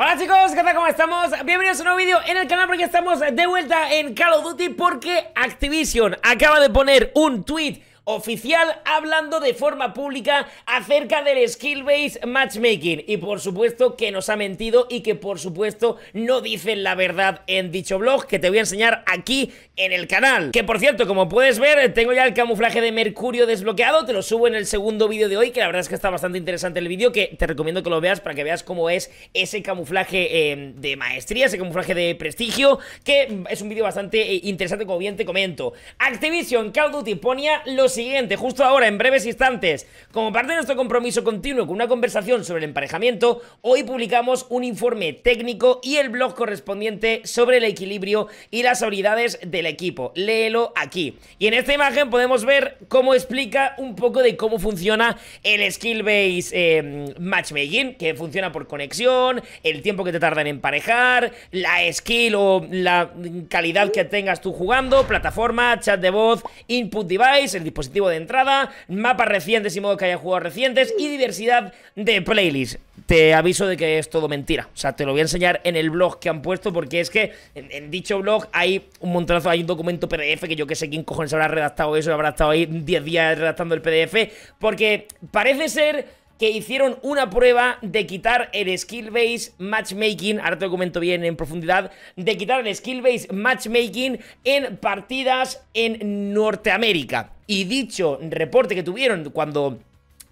Hola chicos, ¿qué tal? ¿Cómo estamos? Bienvenidos a un nuevo vídeo en el canal porque estamos de vuelta en Call of Duty porque Activision acaba de poner un tweet oficial hablando de forma pública acerca del skill-based matchmaking. Y por supuesto que nos ha mentido y que por supuesto no dicen la verdad en dicho blog que te voy a enseñar aquí en el canal. Que por cierto, como puedes ver, tengo ya el camuflaje de Mercurio desbloqueado, te lo subo en el segundo vídeo de hoy, que la verdad es que está bastante interesante el vídeo, que te recomiendo que lo veas para que veas cómo es ese camuflaje eh, de maestría, ese camuflaje de prestigio, que es un vídeo bastante eh, interesante, como bien te comento. Activision Call of Duty ponía los siguiente, justo ahora, en breves instantes. Como parte de nuestro compromiso continuo con una conversación sobre el emparejamiento, hoy publicamos un informe técnico y el blog correspondiente sobre el equilibrio y las habilidades del equipo. Léelo aquí. Y en esta imagen podemos ver cómo explica un poco de cómo funciona el skill base eh, matchmaking, que funciona por conexión, el tiempo que te tarda en emparejar, la skill o la calidad que tengas tú jugando, plataforma, chat de voz, input device, el dispositivo de entrada, mapas recientes y modos que haya jugado recientes y diversidad de playlists. Te aviso de que es todo mentira. O sea, te lo voy a enseñar en el blog que han puesto porque es que en, dicho blog hay un montonazo, hay un documento PDF que yo que sé quién cojones habrá redactado eso, habrá estado ahí 10 días redactando el PDF porque parece ser que hicieron una prueba de quitar el skill base matchmaking, ahora te lo comento bien en profundidad, de quitar el skill base matchmaking en partidas en Norteamérica. Y dicho reporte que tuvieron cuando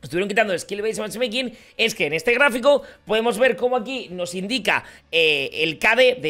estuvieron quitando el Skill base Matchmaking es que en este gráfico podemos ver cómo aquí nos indica eh, el KD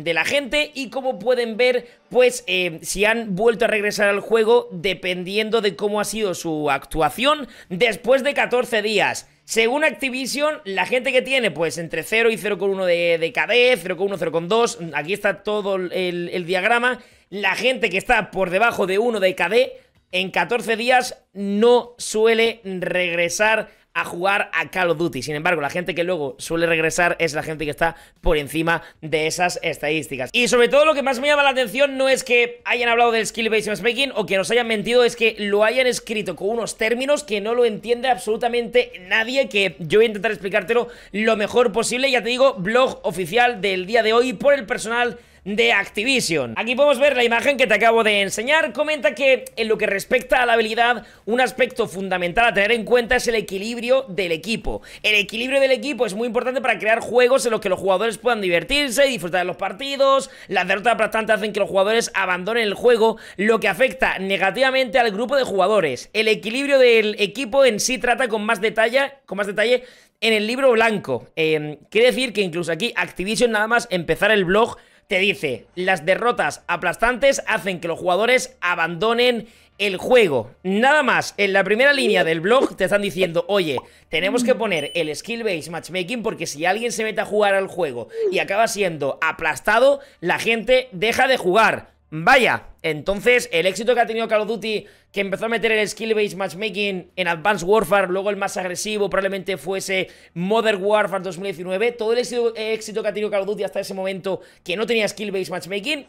de, la gente y cómo pueden ver pues eh, si han vuelto a regresar al juego dependiendo de cómo ha sido su actuación después de 14 días. Según Activision, la gente que tiene pues entre 0 y 0,1 de, KD, 0,1, 0,2, aquí está todo el, el diagrama, la gente que está por debajo de 1 de KD en 14 días no suele regresar a jugar a Call of Duty. Sin embargo, la gente que luego suele regresar es la gente que está por encima de esas estadísticas. Y sobre todo lo que más me llama la atención no es que hayan hablado del skill based matchmaking o que nos hayan mentido, es que lo hayan escrito con unos términos que no lo entiende absolutamente nadie, que yo voy a intentar explicártelo lo mejor posible. Ya te digo, blog oficial del día de hoy por el personal de Activision. Aquí podemos ver la imagen que te acabo de enseñar. Comenta que en lo que respecta a la habilidad, un aspecto fundamental a tener en cuenta es el equilibrio del equipo. El equilibrio del equipo es muy importante para crear juegos en los que los jugadores puedan divertirse, y disfrutar de los partidos. Las derrotas aplastantes hacen que los jugadores abandonen el juego, lo que afecta negativamente al grupo de jugadores. El equilibrio del equipo en sí trata con más detalle, con más detalle en el libro blanco. Eh, quiere decir que incluso aquí Activision nada más empezar el blog te dice, las derrotas aplastantes hacen que los jugadores abandonen el juego. Nada más, en la primera línea del blog te están diciendo, oye, tenemos que poner el skill base matchmaking porque si alguien se mete a jugar al juego y acaba siendo aplastado, la gente deja de jugar. Vaya, entonces el éxito que ha tenido Call of Duty, que empezó a meter el skill-based matchmaking en Advanced Warfare, luego el más agresivo probablemente fuese Modern Warfare 2019, todo el éxito, que ha tenido Call of Duty hasta ese momento que no tenía skill-based matchmaking,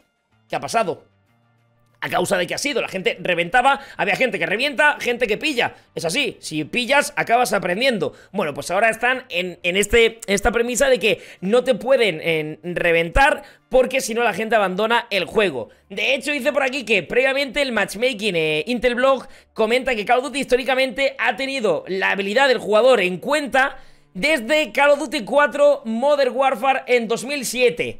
¿qué ha pasado? a causa de que ha sido. La gente reventaba, había gente que revienta, gente que pilla. Es así, si pillas, acabas aprendiendo. Bueno, pues ahora están en, este, esta premisa de que no te pueden reventar porque si no la gente abandona el juego. De hecho, dice por aquí que previamente el matchmaking eh, Intel Blog comenta que Call of Duty históricamente ha tenido la habilidad del jugador en cuenta desde Call of Duty 4 Modern Warfare en 2007.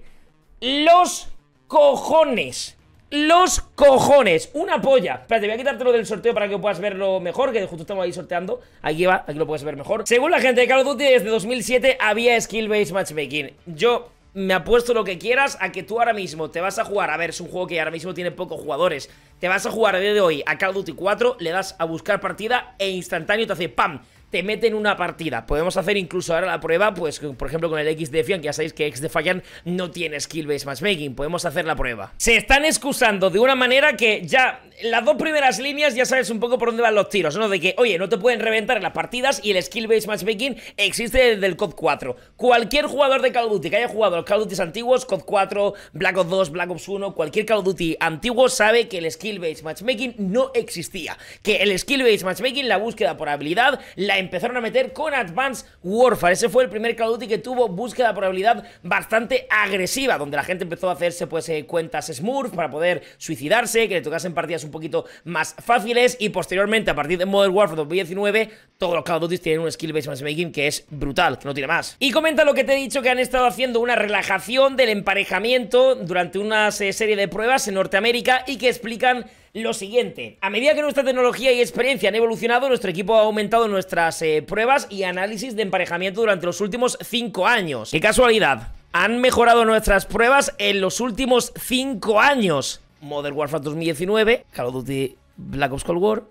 Los cojones los cojones. Una polla. Espérate, voy a quitártelo del sorteo para que puedas verlo mejor, que justo estamos ahí sorteando. Aquí va, aquí lo puedes ver mejor. Según la gente de Call of Duty, desde 2007 había skill-based matchmaking. Yo me apuesto lo que quieras a que tú ahora mismo te vas a jugar, a ver, es un juego que ahora mismo tiene pocos jugadores, te vas a jugar a de hoy a Call of Duty 4, le das a buscar partida e instantáneo te hace ¡pam! te meten una partida. Podemos hacer incluso ahora la prueba, pues por ejemplo con el X Defiant, que ya sabéis que X Defiant no tiene skill based matchmaking, podemos hacer la prueba. Se están excusando de una manera que ya las dos primeras líneas ya sabes un poco por dónde van los tiros, ¿no? De que, oye, no te pueden reventar las partidas y el skill based matchmaking existe desde el COD 4. Cualquier jugador de Call of Duty que haya jugado los Call of Duty antiguos, COD 4, Black Ops 2, Black Ops 1, cualquier Call of Duty antiguo sabe que el skill based matchmaking no existía, que el skill based matchmaking, la búsqueda por habilidad, la empezaron a meter con Advanced Warfare. Ese fue el primer Call of Duty que tuvo búsqueda de probabilidad bastante agresiva, donde la gente empezó a hacerse pues eh, cuentas Smurf para poder suicidarse, que le tocasen partidas un poquito más fáciles y posteriormente a partir de Modern Warfare 2019 todos los Call of Duty tienen un skill based matchmaking que es brutal, que no tiene más. Y comenta lo que te he dicho que han estado haciendo una relajación del emparejamiento durante una eh, serie de pruebas en Norteamérica y que explican lo siguiente. A medida que nuestra tecnología y experiencia han evolucionado, nuestro equipo ha aumentado nuestras eh, pruebas y análisis de emparejamiento durante los últimos 5 años. ¡Qué casualidad! Han mejorado nuestras pruebas en los últimos 5 años. Modern Warfare 2019, Call of Duty Black Ops Cold War,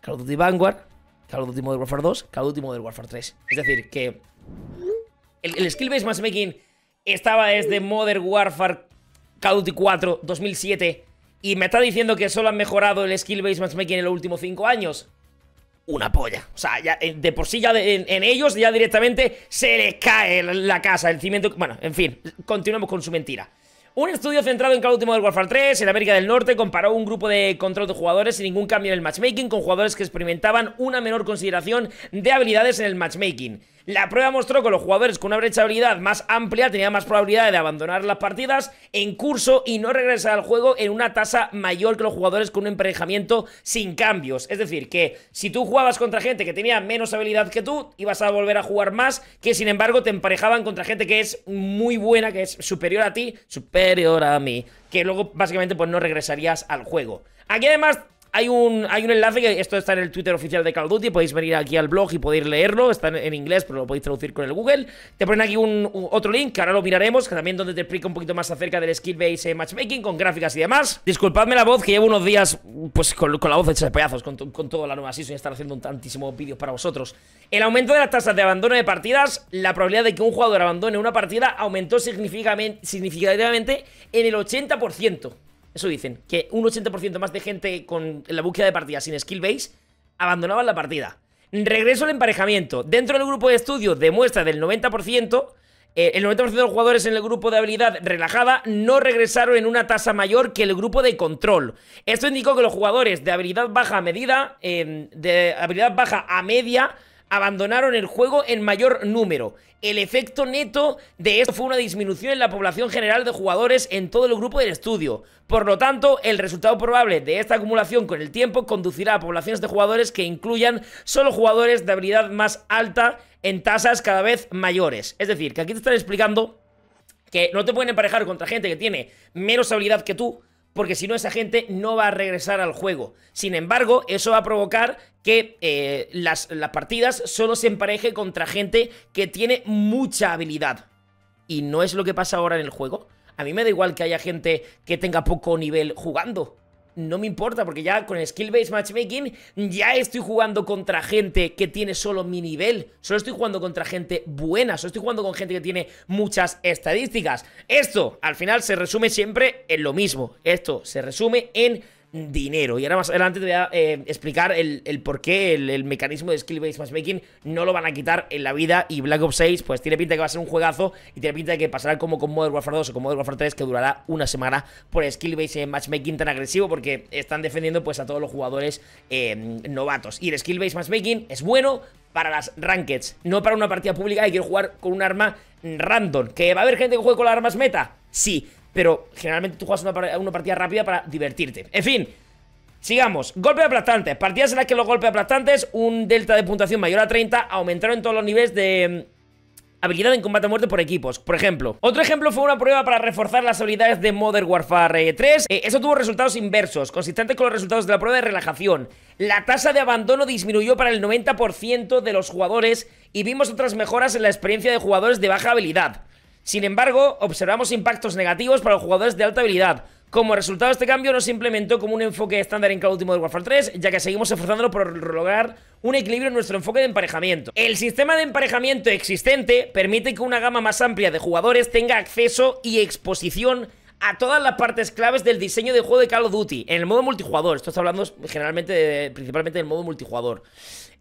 Call of Duty Vanguard, Call of Duty Modern Warfare 2, Call of Duty Modern Warfare 3. Es decir, que el, skill base matchmaking estaba desde Modern Warfare Call of Duty 4 2007 y me está diciendo que solo han mejorado el skill base matchmaking en los últimos 5 años. Una polla. O sea, eh, de por sí ya en, ellos ya directamente se les cae la casa, el cimiento... Bueno, en fin, continuamos con su mentira. Un estudio centrado en Call of Duty Modern Warfare 3 en América del Norte comparó un grupo de control de jugadores sin ningún cambio en el matchmaking con jugadores que experimentaban una menor consideración de habilidades en el matchmaking. La prueba mostró que los jugadores con una brecha de habilidad más amplia tenían más probabilidad de abandonar las partidas en curso y no regresar al juego en una tasa mayor que los jugadores con un emparejamiento sin cambios. Es decir, que si tú jugabas contra gente que tenía menos habilidad que tú, ibas a volver a jugar más, que sin embargo te emparejaban contra gente que es muy buena, que es superior a ti, superior a mí, que luego básicamente pues no regresarías al juego. Aquí además hay un, hay un enlace que esto está en el Twitter oficial de Call of Duty. Podéis venir aquí al blog y podéis leerlo. Está en, inglés, pero lo podéis traducir con el Google. Te ponen aquí un, otro link, que ahora lo miraremos, que también donde te explica un poquito más acerca del skill base eh, matchmaking con gráficas y demás. Disculpadme la voz, que llevo unos días pues con, la voz hecha de pedazos, con, con toda la nueva season y estar haciendo un tantísimo vídeos para vosotros. El aumento de las tasas de abandono de partidas, la probabilidad de que un jugador abandone una partida aumentó significativamente en el 80%. Eso dicen, que un 80% más de gente con la búsqueda de partida sin skill base abandonaban la partida. Regreso al emparejamiento. Dentro del grupo de estudio demuestra del 90%, eh, el 90% de los jugadores en el grupo de habilidad relajada no regresaron en una tasa mayor que el grupo de control. Esto indicó que los jugadores de habilidad baja a medida, eh, de habilidad baja a media, abandonaron el juego en mayor número. El efecto neto de esto fue una disminución en la población general de jugadores en todo el grupo del estudio. Por lo tanto, el resultado probable de esta acumulación con el tiempo conducirá a poblaciones de jugadores que incluyan solo jugadores de habilidad más alta en tasas cada vez mayores. Es decir, que aquí te están explicando que no te pueden emparejar contra gente que tiene menos habilidad que tú, porque si no esa gente no va a regresar al juego. Sin embargo, eso va a provocar que eh, las, las partidas solo se empareje contra gente que tiene mucha habilidad. Y no es lo que pasa ahora en el juego. A mí me da igual que haya gente que tenga poco nivel jugando no me importa porque ya con el skill-based matchmaking ya estoy jugando contra gente que tiene solo mi nivel. Solo estoy jugando contra gente buena, solo estoy jugando con gente que tiene muchas estadísticas. Esto al final se resume siempre en lo mismo. Esto se resume en Mm. dinero. Y ahora más adelante te voy a eh, explicar el, por qué el, mecanismo de skill-based matchmaking no lo van a quitar en la vida. Y Black Ops 6, pues tiene pinta que va a ser un juegazo y tiene pinta de que pasará como con Modern Warfare 2 o con Modern Warfare 3, que durará una semana por skill-based eh, matchmaking tan agresivo, porque están defendiendo pues a todos los jugadores eh, novatos. Y el skill-based matchmaking es bueno, para las rankeds, no para una partida pública y quiero jugar con un arma random. ¿Que va a haber gente que juegue con las armas meta? Sí pero generalmente tú juegas una, partida rápida para divertirte. En fin, Sigamos, Golpe aplastante. Partidas en las que los golpes aplastantes, un delta de puntuación mayor a 30, aumentaron todos los niveles de mm, habilidad en combate a muerte por equipos, por ejemplo. Otro ejemplo fue una prueba para reforzar las habilidades de Modern Warfare 3. Eh, eso tuvo resultados inversos, consistentes con los resultados de la prueba de relajación. La tasa de abandono disminuyó para el 90% de los jugadores y vimos otras mejoras en la experiencia de jugadores de baja habilidad. Sin embargo, observamos impactos negativos para los jugadores de alta habilidad. Como resultado, este cambio no se implementó como un enfoque estándar en Call of Duty Warfare 3, ya que seguimos esforzándonos por lograr un equilibrio en nuestro enfoque de emparejamiento. El sistema de emparejamiento existente permite que una gama más amplia de jugadores tenga acceso y exposición a todas las partes claves del diseño de juego de Call of Duty en el modo multijugador. Esto está hablando generalmente, principalmente del modo multijugador.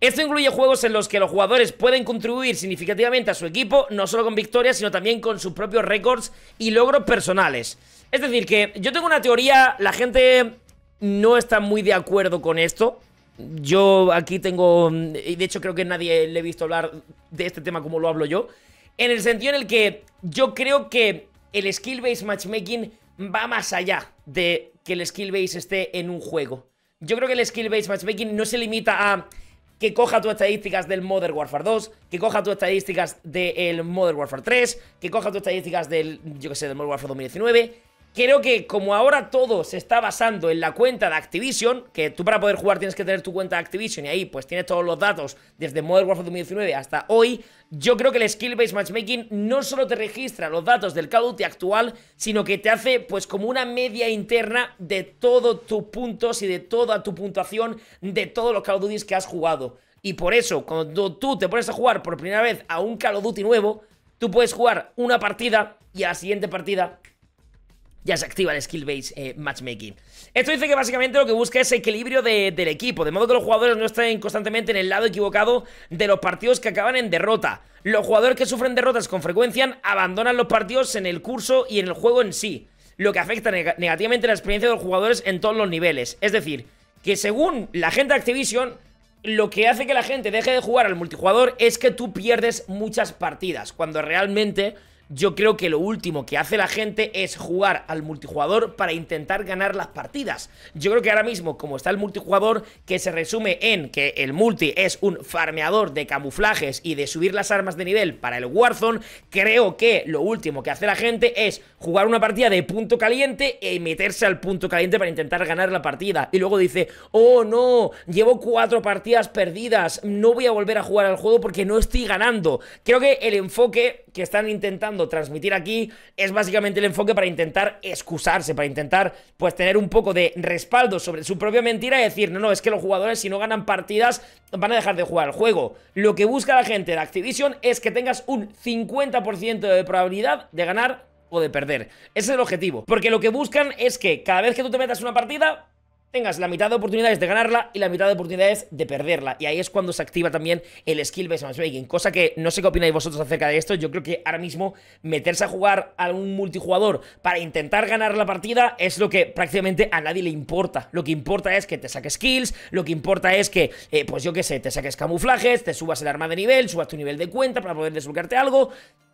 Esto incluye juegos en los que los jugadores pueden contribuir significativamente a su equipo, no solo con victorias, sino también con sus propios récords y logros personales. Es decir, que yo tengo una teoría, la gente no está muy de acuerdo con esto. Yo aquí tengo, y de hecho creo que nadie le he visto hablar de este tema como lo hablo yo, en el sentido en el que yo creo que el skill-based matchmaking va más allá de que el skill-based esté en un juego. Yo creo que el skill-based matchmaking no se limita a que coja tus estadísticas del Modern Warfare 2, que coja tus estadísticas del Modern Warfare 3, que coja tus estadísticas del, yo que sé, del Modern Warfare 2019 Creo que como ahora todo se está basando en la cuenta de Activision, que tú para poder jugar tienes que tener tu cuenta de Activision y ahí pues tienes todos los datos desde Modern Warfare 2019 hasta hoy, yo creo que el Skill Based Matchmaking no solo te registra los datos del Call of Duty actual, sino que te hace pues como una media interna de todos tus puntos y de toda tu puntuación de todos los Call of Duty que has jugado. Y por eso, cuando tú te pones a jugar por primera vez a un Call of Duty nuevo, tú puedes jugar una partida y a la siguiente partida ya se activa el skill base eh, matchmaking. Esto dice que básicamente lo que busca es equilibrio del equipo, de modo que los jugadores no estén constantemente en el lado equivocado de los partidos que acaban en derrota. Los jugadores que sufren derrotas con frecuencia abandonan los partidos en el curso y en el juego en sí, lo que afecta negativamente la experiencia de los jugadores en todos los niveles. Es decir, que según la gente de Activision, lo que hace que la gente deje de jugar al multijugador es que tú pierdes muchas partidas, cuando realmente yo creo que lo último que hace la gente es jugar al multijugador para intentar ganar las partidas. Yo creo que ahora mismo, como está el multijugador, que se resume en que el multi es un farmeador de camuflajes y de subir las armas de nivel para el Warzone, creo que lo último que hace la gente es jugar una partida de punto caliente y e meterse al punto caliente para intentar ganar la partida. Y luego dice, oh no, llevo cuatro partidas perdidas, no voy a volver a jugar al juego porque no estoy ganando. Creo que el enfoque que están intentando transmitir aquí es básicamente el enfoque para intentar excusarse, para intentar pues tener un poco de respaldo sobre su propia mentira y decir, no, no, es que los jugadores si no ganan partidas van a dejar de jugar el juego. Lo que busca la gente de Activision es que tengas un 50% de probabilidad de ganar o de perder. Ese es el objetivo. Porque lo que buscan es que cada vez que tú te metas una partida, tengas la mitad de oportunidades de ganarla y la mitad de oportunidades de perderla. Y ahí es cuando se activa también el skill based matchmaking, cosa que no sé qué opináis vosotros acerca de esto. Yo creo que ahora mismo meterse a jugar a un multijugador para intentar ganar la partida es lo que prácticamente a nadie le importa. Lo que importa es que te saques skills, lo que importa es que, eh, pues yo qué sé, te saques camuflajes, te subas el arma de nivel, subas tu nivel de cuenta para poder desbloquearte algo.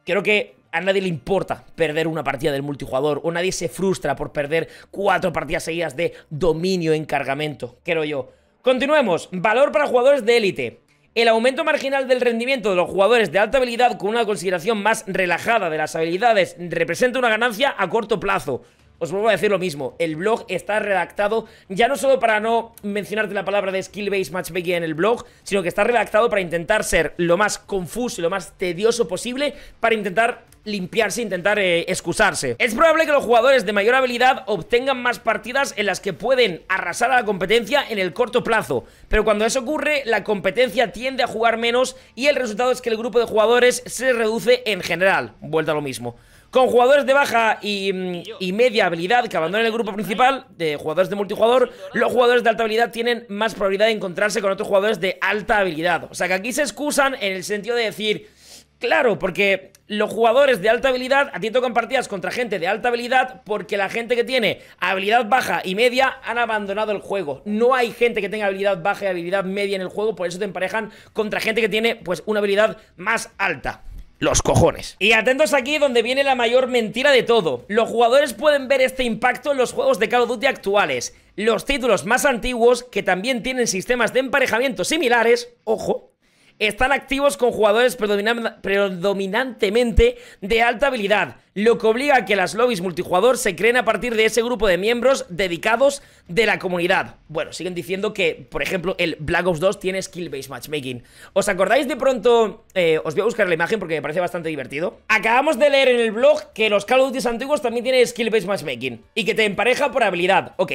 Creo que a nadie le importa perder una partida del multijugador o nadie se frustra por perder cuatro partidas seguidas de dominio en cargamento, creo yo. Continuemos. Valor para jugadores de élite. El aumento marginal del rendimiento de los jugadores de alta habilidad con una consideración más relajada de las habilidades representa una ganancia a corto plazo. Os vuelvo a decir lo mismo, el blog está redactado ya no solo para no mencionarte la palabra de skill-based matchmaking en el blog, sino que está redactado para intentar ser lo más confuso y lo más tedioso posible, para intentar limpiarse, intentar eh, excusarse. Es probable que los jugadores de mayor habilidad obtengan más partidas en las que pueden arrasar a la competencia en el corto plazo, pero cuando eso ocurre, la competencia tiende a jugar menos y el resultado es que el grupo de jugadores se reduce en general. Vuelta a lo mismo con jugadores de baja y, mm, media habilidad que abandonan el grupo principal de jugadores de multijugador, los jugadores de alta habilidad tienen más probabilidad de encontrarse con otros jugadores de alta habilidad. O sea que aquí se excusan en el sentido de decir, claro, porque los jugadores de alta habilidad, a ti tocan partidas contra gente de alta habilidad porque la gente que tiene habilidad baja y media han abandonado el juego. No hay gente que tenga habilidad baja y habilidad media en el juego, por eso te emparejan contra gente que tiene pues una habilidad más alta los cojones. Y atentos aquí donde viene la mayor mentira de todo. Los jugadores pueden ver este impacto en los juegos de Call of Duty actuales. Los títulos más antiguos, que también tienen sistemas de emparejamiento similares, ojo, están activos con jugadores predominantemente de alta habilidad, lo que obliga a que las lobbies multijugador se creen a partir de ese grupo de miembros dedicados de la comunidad. Bueno, siguen diciendo que, por ejemplo, el Black Ops 2 tiene skill-based matchmaking. ¿Os acordáis de pronto? Eh, os voy a buscar la imagen porque me parece bastante divertido. Acabamos de leer en el blog que los Call of Duty antiguos también tienen skill-based matchmaking y que te empareja por habilidad. Ok,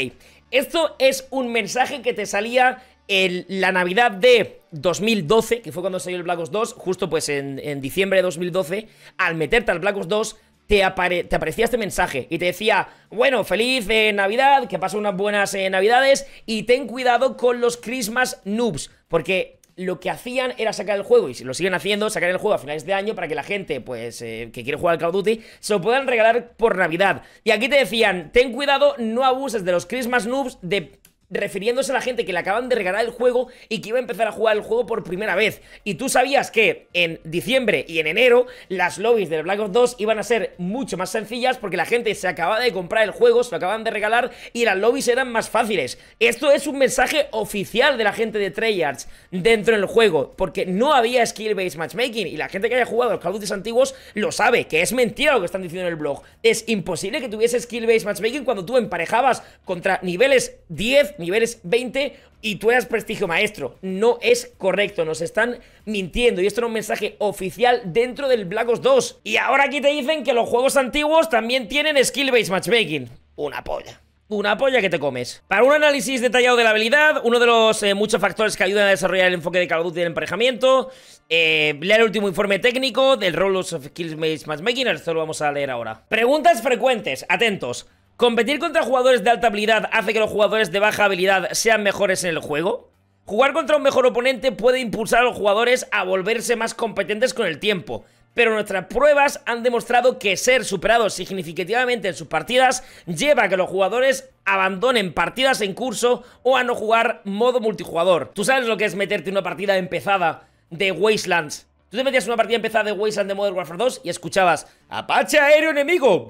esto es un mensaje que te salía la Navidad de 2012, que fue cuando salió el Black Ops 2, justo pues en, diciembre de 2012, al meterte al Black Ops 2, te, aparecía este mensaje y te decía, bueno, feliz eh, Navidad, que pasen unas buenas eh, Navidades y ten cuidado con los Christmas noobs, porque lo que hacían era sacar el juego y si lo siguen haciendo, sacar el juego a finales de año para que la gente, pues, eh, que quiere jugar al Call of Duty, se lo puedan regalar por Navidad. Y aquí te decían, ten cuidado, no abuses de los Christmas noobs de refiriéndose a la gente que le acaban de regalar el juego y que iba a empezar a jugar el juego por primera vez. Y tú sabías que en diciembre y en enero las lobbies del Black Ops 2 iban a ser mucho más sencillas porque la gente se acababa de comprar el juego, se lo acaban de regalar y las lobbies eran más fáciles. Esto es un mensaje oficial de la gente de Treyarch dentro del juego, porque no había skill-based matchmaking y la gente que haya jugado los Call antiguos lo sabe, que es mentira lo que están diciendo en el blog. Es imposible que tuviese skill-based matchmaking cuando tú emparejabas contra niveles 10, niveles 20 y tú eras prestigio maestro. No es correcto, nos están mintiendo y esto era un mensaje oficial dentro del Black Ops 2. Y ahora aquí te dicen que los juegos antiguos también tienen skill-based matchmaking. Una polla una polla que te comes. Para un análisis detallado de la habilidad, uno de los eh, muchos factores que ayudan a desarrollar el enfoque de Calud y el emparejamiento, eh, leer el último informe técnico del Role of based Matchmaking, esto lo vamos a leer ahora. Preguntas frecuentes, atentos. ¿Competir contra jugadores de alta habilidad hace que los jugadores de baja habilidad sean mejores en el juego? Jugar contra un mejor oponente puede impulsar a los jugadores a volverse más competentes con el tiempo, pero nuestras pruebas han demostrado que ser superados significativamente en sus partidas lleva a que los jugadores abandonen partidas en curso o a no jugar modo multijugador. Tú sabes lo que es meterte en una partida empezada de Wastelands. Tú te metías en una partida empezada de Wasteland de Modern Warfare 2 y escuchabas Apache aéreo enemigo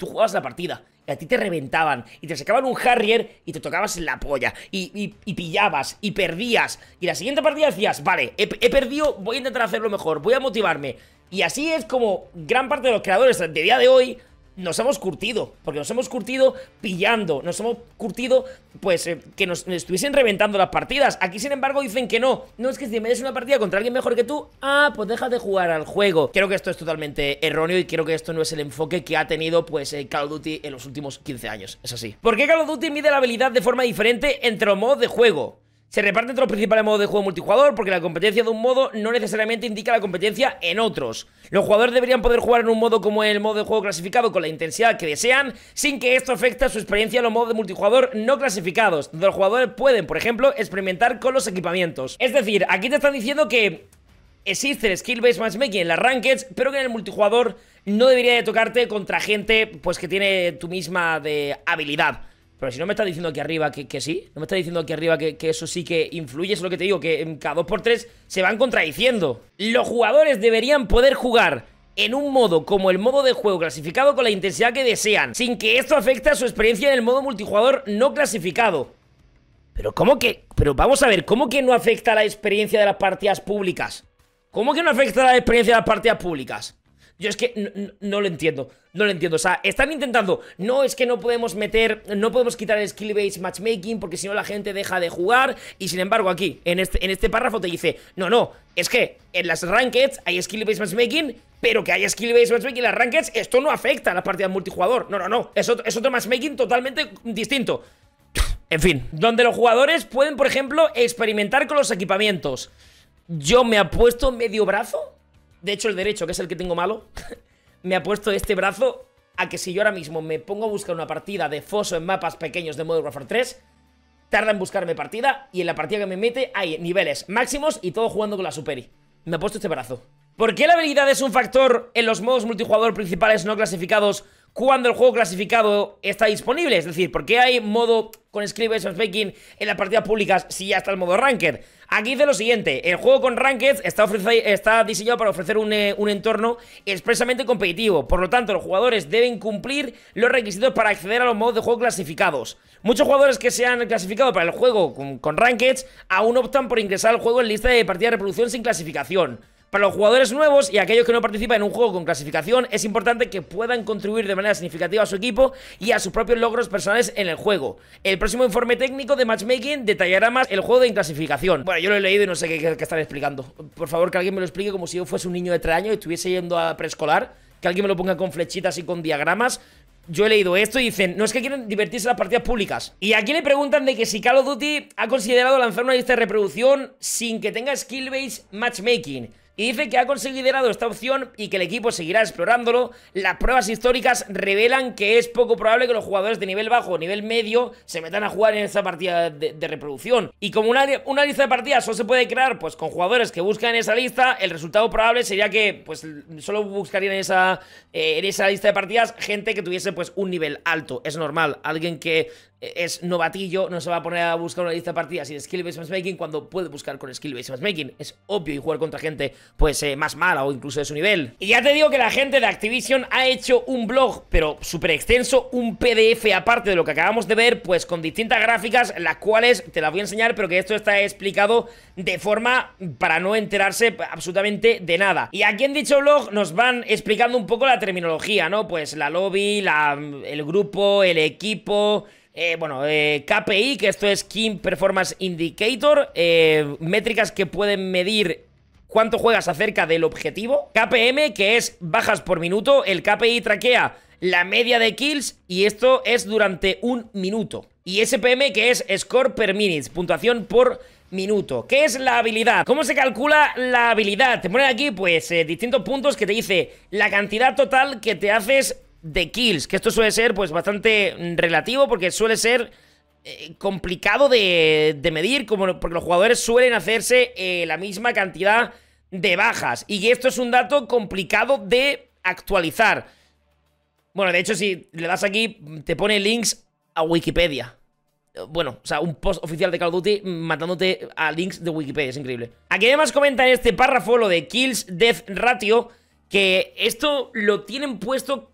tú jugabas la partida y a ti te reventaban y te sacaban un Harrier y te tocabas en la polla y, y, pillabas y perdías y la siguiente partida decías, vale, he, he, perdido, voy a intentar hacerlo mejor, voy a motivarme. Y así es como gran parte de los creadores de día de hoy nos hemos curtido, porque nos hemos curtido pillando, nos hemos curtido, pues, eh, que nos estuviesen reventando las partidas. Aquí, sin embargo, dicen que no. No es que si me des una partida contra alguien mejor que tú, ah, pues deja de jugar al juego. Creo que esto es totalmente erróneo y creo que esto no es el enfoque que ha tenido, pues, eh, Call of Duty en los últimos 15 años. Es así. ¿Por qué Call of Duty mide la habilidad de forma diferente entre los modos de juego? Se reparten entre los principales modos de juego multijugador porque la competencia de un modo no necesariamente indica la competencia en otros. Los jugadores deberían poder jugar en un modo como el modo de juego clasificado con la intensidad que desean sin que esto afecte a su experiencia en los modos de multijugador no clasificados, donde los jugadores pueden, por ejemplo, experimentar con los equipamientos. Es decir, aquí te están diciendo que existe el skill-based matchmaking en las rankings, pero que en el multijugador no debería de tocarte contra gente pues que tiene tu misma de habilidad. Pero si no me está diciendo aquí arriba que, que sí, no me está diciendo aquí arriba que, eso sí que influye, es lo que te digo, que en cada 2x3 se van contradiciendo. Los jugadores deberían poder jugar en un modo como el modo de juego clasificado con la intensidad que desean, sin que esto afecte a su experiencia en el modo multijugador no clasificado. Pero ¿cómo que...? Pero vamos a ver, ¿cómo que no afecta a la experiencia de las partidas públicas? ¿Cómo que no afecta a la experiencia de las partidas públicas? Yo es que no, lo entiendo, no lo entiendo. O sea, están intentando, no es que no podemos meter, no podemos quitar el skill base matchmaking porque si no la gente deja de jugar. Y sin embargo aquí, en este, en este párrafo te dice, no, no, es que en las rankeds hay skill base matchmaking, pero que haya skill base matchmaking en las rankeds, esto no afecta a las partidas multijugador. No, no, no, es otro, es otro matchmaking totalmente distinto. En fin, donde los jugadores pueden, por ejemplo, experimentar con los equipamientos. Yo me apuesto medio brazo de hecho, el derecho, que es el que tengo malo, me ha puesto este brazo a que si yo ahora mismo me pongo a buscar una partida de foso en mapas pequeños de Modern Warfare 3, tarda en buscarme partida y en la partida que me mete hay niveles máximos y todo jugando con la superi. Me ha puesto este brazo. ¿Por qué la habilidad es un factor en los modos multijugador principales no clasificados cuando el juego clasificado está disponible. Es decir, ¿por qué hay modo con Scribbles and en las partidas públicas si ya está el modo Ranked? Aquí dice lo siguiente, el juego con Ranked está, diseñado para ofrecer eh, un, entorno expresamente competitivo, por lo tanto los jugadores deben cumplir los requisitos para acceder a los modos de juego clasificados. Muchos jugadores que se han clasificado para el juego con, Ranked aún optan por ingresar al juego en lista de partidas de reproducción sin clasificación. Para los jugadores nuevos y aquellos que no participan en un juego con clasificación, es importante que puedan contribuir de manera significativa a su equipo y a sus propios logros personales en el juego. El próximo informe técnico de Matchmaking detallará más el juego de clasificación. Bueno, yo lo he leído y no sé qué, están explicando. Por favor, que alguien me lo explique como si yo fuese un niño de 3 años y estuviese yendo a preescolar. Que alguien me lo ponga con flechitas y con diagramas yo he leído esto y dicen, no es que quieren divertirse las partidas públicas. Y aquí le preguntan de que si Call of Duty ha considerado lanzar una lista de reproducción sin que tenga skill-based matchmaking y dice que ha considerado esta opción y que el equipo seguirá explorándolo. Las pruebas históricas revelan que es poco probable que los jugadores de nivel bajo o nivel medio se metan a jugar en esa partida de, reproducción. Y como una, lista de partidas solo se puede crear pues con jugadores que buscan esa lista, el resultado probable sería que pues solo buscarían en esa, eh, en esa lista de partidas gente que tuviese pues un nivel alto. Es normal, alguien que es novatillo, no se va a poner a buscar una lista de partidas sin skill-based making cuando puede buscar con skill-based making Es obvio y jugar contra gente pues eh, más mala o incluso de su nivel. Y ya te digo que la gente de Activision ha hecho un blog, pero súper extenso, un PDF aparte de lo que acabamos de ver, pues con distintas gráficas, las cuales te las voy a enseñar, pero que esto está explicado de forma para no enterarse absolutamente de nada. Y aquí en dicho blog nos van explicando un poco la terminología, ¿no? Pues la lobby, la, el grupo, el equipo... Eh, bueno, eh, KPI, que esto es King Performance Indicator, eh, métricas que pueden medir cuánto juegas acerca del objetivo. KPM, que es bajas por minuto, el KPI traquea la media de kills y esto es durante un minuto. Y SPM, que es Score per Minute, puntuación por minuto. ¿Qué es la habilidad? ¿Cómo se calcula la habilidad? Te ponen aquí, pues, distintos puntos que te dice la cantidad total que te haces de kills, que esto suele ser pues bastante relativo porque suele ser eh, complicado de, medir, como, porque los jugadores suelen hacerse eh, la misma cantidad de bajas. Y esto es un dato complicado de actualizar. Bueno, de hecho, si le das aquí, te pone links a Wikipedia. Bueno, o sea, un post oficial de Call of Duty matándote a links de Wikipedia, es increíble. Aquí además comenta en este párrafo lo de Kills Death Ratio, que esto lo tienen puesto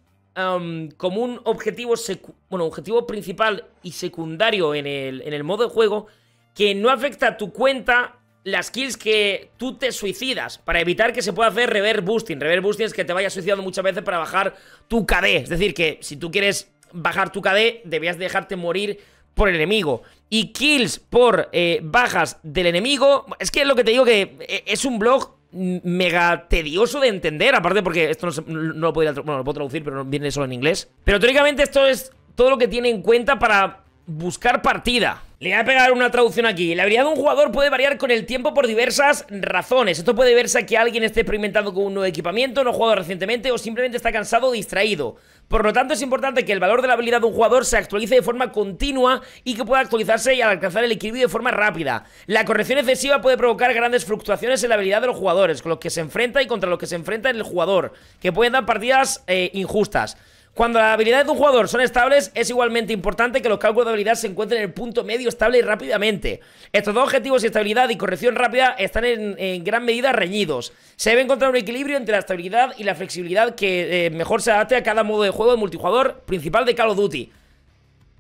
como un objetivo, bueno, objetivo principal y secundario en el, en el modo de juego que no afecta a tu cuenta las kills que tú te suicidas para evitar que se pueda hacer reverse boosting. Reverse boosting es que te vayas suicidando muchas veces para bajar tu KD. Es decir, que si tú quieres bajar tu KD, debías dejarte morir por el enemigo. Y kills por eh, bajas del enemigo. Es que es lo que te digo que eh, es un blog mega tedioso de entender, aparte porque esto no, lo, lo puedo traducir, pero viene solo en inglés. Pero teóricamente esto es todo lo que tiene en cuenta para buscar partida. Le voy a pegar una traducción aquí. La habilidad de un jugador puede variar con el tiempo por diversas razones. Esto puede verse a que alguien esté experimentando con un nuevo equipamiento, no ha jugado recientemente o simplemente está cansado o distraído. Por lo tanto, es importante que el valor de la habilidad de un jugador se actualice de forma continua y que pueda actualizarse y alcanzar el equilibrio de forma rápida. La corrección excesiva puede provocar grandes fluctuaciones en la habilidad de los jugadores, con los que se enfrenta y contra los que se enfrenta el jugador, que pueden dar partidas eh, injustas. Cuando las habilidades de un jugador son estables, es igualmente importante que los cálculos de habilidad se encuentren en el punto medio estable y rápidamente. Estos dos objetivos, estabilidad y corrección rápida, están en, gran medida reñidos. Se debe encontrar un equilibrio entre la estabilidad y la flexibilidad que eh, mejor se adapte a cada modo de juego de multijugador principal de Call of Duty.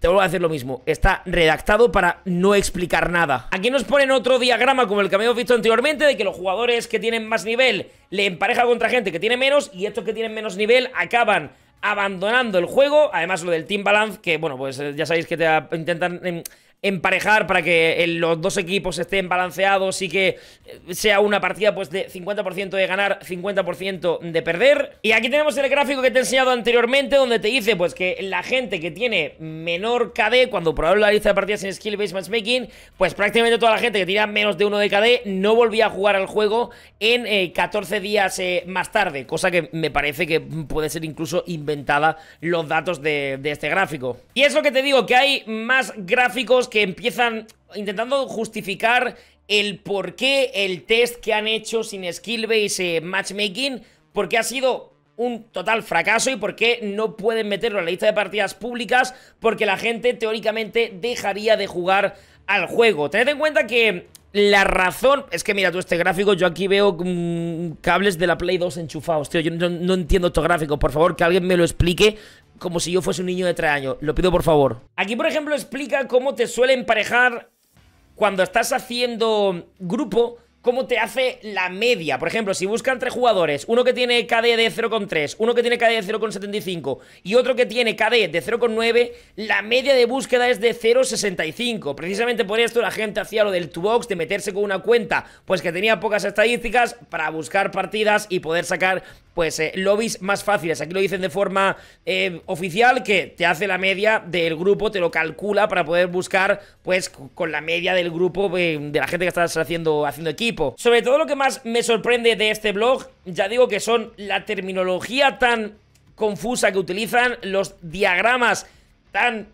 Te vuelvo a decir lo mismo, está redactado para no explicar nada. Aquí nos ponen otro diagrama como el que habíamos visto anteriormente de que los jugadores que tienen más nivel le empareja contra gente que tiene menos y estos que tienen menos nivel acaban abandonando el juego. Además, lo del Team Balance, que bueno, pues eh, ya sabéis que te intentan em, emparejar para que eh, los dos equipos estén balanceados y que eh, sea una partida pues de 50% de ganar, 50% de perder. Y aquí tenemos el gráfico que te he enseñado anteriormente donde te dice pues que la gente que tiene menor KD cuando probaron la lista de partidas en Skill Based Matchmaking, pues prácticamente toda la gente que tenía menos de 1 de KD no volvía a jugar al juego en 14 eh, días más tarde, cosa que me parece que puede ser incluso inventada los datos de este gráfico. Y es lo que te digo, que hay más gráficos que que empiezan intentando justificar el por qué el test que han hecho sin skill base eh, matchmaking, porque ha sido un total fracaso y por qué no pueden meterlo en la lista de partidas públicas porque la gente teóricamente dejaría de jugar al juego. Tened en cuenta que la razón es que, mira, tú este gráfico, yo aquí veo mm, cables de la Play 2 enchufados, tío. Yo no, entiendo estos gráficos. Por favor, que alguien me lo explique como si yo fuese un niño de 3 años. Lo pido por favor. Aquí, por ejemplo, explica cómo te suele emparejar cuando estás haciendo grupo cómo te hace la media. Por ejemplo, si buscan tres jugadores, uno que tiene KD de 0,3, uno que tiene KD de 0,75 y otro que tiene KD de 0,9, la media de búsqueda es de 0,65. Precisamente por esto la gente hacía lo del TuBox, de meterse con una cuenta, pues que tenía pocas estadísticas para buscar partidas y poder sacar, pues, eh, lobbies más fáciles. Aquí lo dicen de forma eh, oficial que te hace la media del grupo, te lo calcula para poder buscar, pues, con la media del grupo eh, de la gente que estás haciendo, haciendo equipo. Sobre todo lo que más me sorprende de este blog, ya digo que son la terminología tan confusa que utilizan, los diagramas tan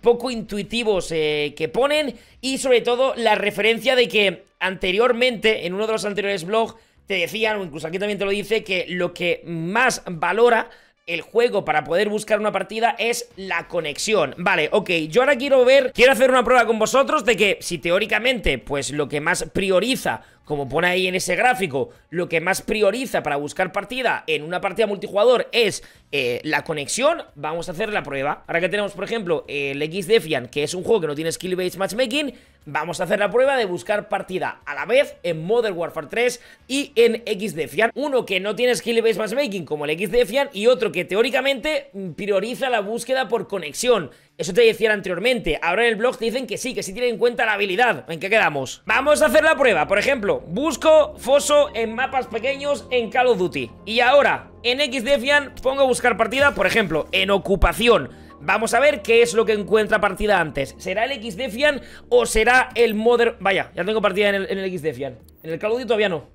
poco intuitivos eh, que ponen y sobre todo la referencia de que anteriormente, en uno de los anteriores blogs, te decían, o incluso aquí también te lo dice, que lo que más valora el juego para poder buscar una partida es la conexión. Vale, ok, yo ahora quiero ver, quiero hacer una prueba con vosotros de que si teóricamente, pues lo que más prioriza como pone ahí en ese gráfico, lo que más prioriza para buscar partida en una partida multijugador es eh, la conexión, vamos a hacer la prueba. Ahora que tenemos, por ejemplo, el X Defiant, que es un juego que no tiene skill-based matchmaking, vamos a hacer la prueba de buscar partida a la vez en Modern Warfare 3 y en X Defiant. Uno que no tiene skill-based matchmaking, como el X Defiant, y otro que teóricamente prioriza la búsqueda por conexión. Eso te decía anteriormente. Ahora en el blog te dicen que sí, que sí tienen en cuenta la habilidad. ¿En qué quedamos? Vamos a hacer la prueba. Por ejemplo, busco foso en mapas pequeños en Call of Duty. Y ahora, en Xdefian, pongo a buscar partida, por ejemplo, en ocupación. Vamos a ver qué es lo que encuentra partida antes. ¿Será el Xdefian o será el Modern...? Vaya, ya tengo partida en el, en En el Call of Duty todavía no.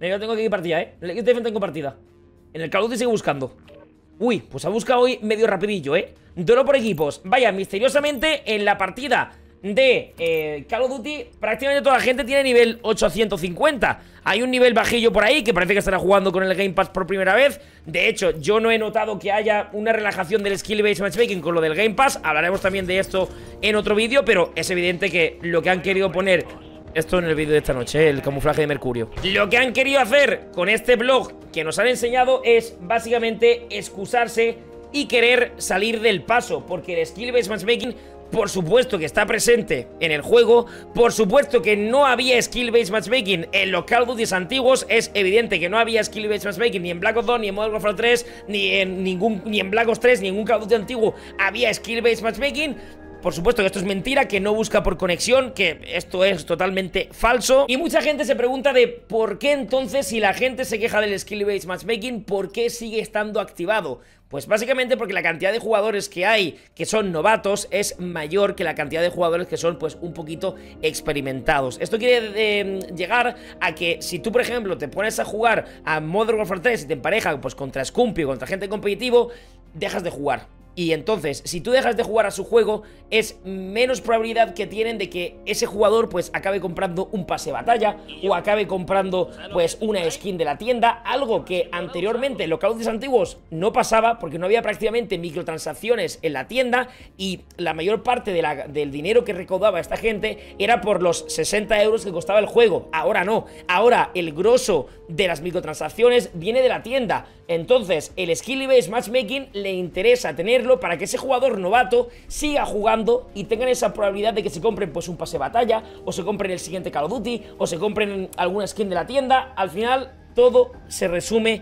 Ya tengo aquí partida, ¿eh? En el Xdefian tengo partida. En el Call of Duty sigo buscando. Uy, pues ha buscado hoy medio rapidillo, ¿eh? Duelo por equipos. Vaya, misteriosamente en la partida de eh, Call of Duty prácticamente toda la gente tiene nivel 850. Hay un nivel bajillo por ahí que parece que estará jugando con el Game Pass por primera vez. De hecho, yo no he notado que haya una relajación del Skill Based Matchmaking con lo del Game Pass. Hablaremos también de esto en otro vídeo, pero es evidente que lo que han querido poner esto en el vídeo de esta noche, el camuflaje de mercurio. Lo que han querido hacer con este blog que nos han enseñado es básicamente excusarse y querer salir del paso, porque el skill-based matchmaking por supuesto que está presente en el juego, por supuesto que no había skill-based matchmaking en los Call of antiguos, es evidente que no había skill-based matchmaking ni en Black Ops 2, ni en Modern Warfare 3, ni en ningún ni en Black Ops 3, ni en ningún Call Duty antiguo había skill-based matchmaking, por supuesto que esto es mentira, que no busca por conexión, que esto es totalmente falso. Y mucha gente se pregunta de por qué entonces, si la gente se queja del skill-based matchmaking, ¿por qué sigue estando activado? Pues básicamente porque la cantidad de jugadores que hay que son novatos es mayor que la cantidad de jugadores que son pues un poquito experimentados. Esto quiere eh, llegar a que si tú por ejemplo te pones a jugar a Modern Warfare 3 y te emparejas pues contra Scumpy o contra gente competitivo, dejas de jugar y entonces, si tú dejas de jugar a su juego, es menos probabilidad que tienen de que ese jugador pues acabe comprando un pase batalla o acabe comprando pues una skin de la tienda, algo que anteriormente en los cauces antiguos no pasaba porque no había prácticamente microtransacciones en la tienda y la mayor parte del dinero que recaudaba esta gente era por los 60 euros que costaba el juego. Ahora no, ahora el grosso de las microtransacciones viene de la tienda. Entonces, el skill based matchmaking le interesa tenerlo para que ese jugador novato siga jugando y tengan esa probabilidad de que se compren pues un pase de batalla, o se compren el siguiente Call of Duty, o se compren alguna skin de la tienda. Al final, todo se resume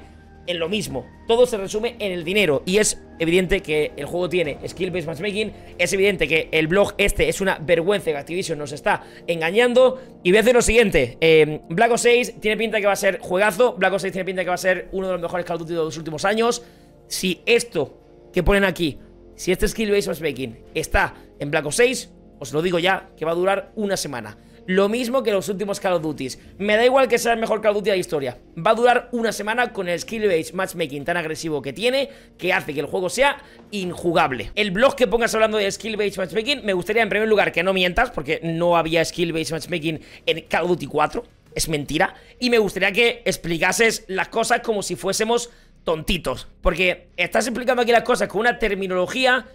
en lo mismo. Todo se resume en el dinero. Y es evidente que el juego tiene skill-based matchmaking. Es evidente que el blog este es una vergüenza que Activision nos está engañando. Y voy a hacer lo siguiente. Em, Black Ops 6 tiene pinta que va a ser juegazo. Black Ops 6 tiene pinta que va a ser uno de los mejores Call of Duty de los últimos años. Si esto que ponen aquí, si este skill-based matchmaking está en Black Ops 6, os lo digo ya, que va a durar una semana. Lo mismo que los últimos Call of Duty. Me da igual que sea el mejor Call of Duty de la historia. Va a durar una semana con el skill-based matchmaking tan agresivo que tiene, que hace que el juego sea injugable. El blog que pongas hablando de skill-based matchmaking, me gustaría en primer lugar que no mientas, porque no había skill-based matchmaking en Call of Duty 4. Es mentira. Y me gustaría que explicases las cosas como si fuésemos tontitos. Porque estás explicando aquí las cosas con una terminología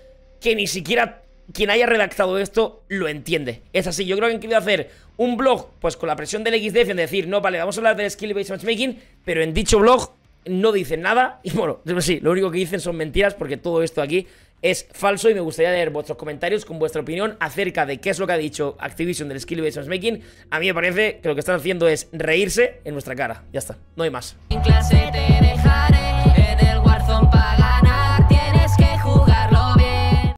que ni siquiera quien haya redactado esto lo entiende. Es así, yo creo que han querido hacer un blog, pues con la presión del XDF, en decir, no, vale, vamos a hablar del skill-based matchmaking, pero en dicho blog no dicen nada. Y bueno, pues sí, lo único que dicen son mentiras porque todo esto aquí es falso y me gustaría leer vuestros comentarios con vuestra opinión acerca de qué es lo que ha dicho Activision del Skill Based matchmaking, A mí me parece que lo que están haciendo es reírse en nuestra cara. Ya está, no hay más. En clase te dejaré.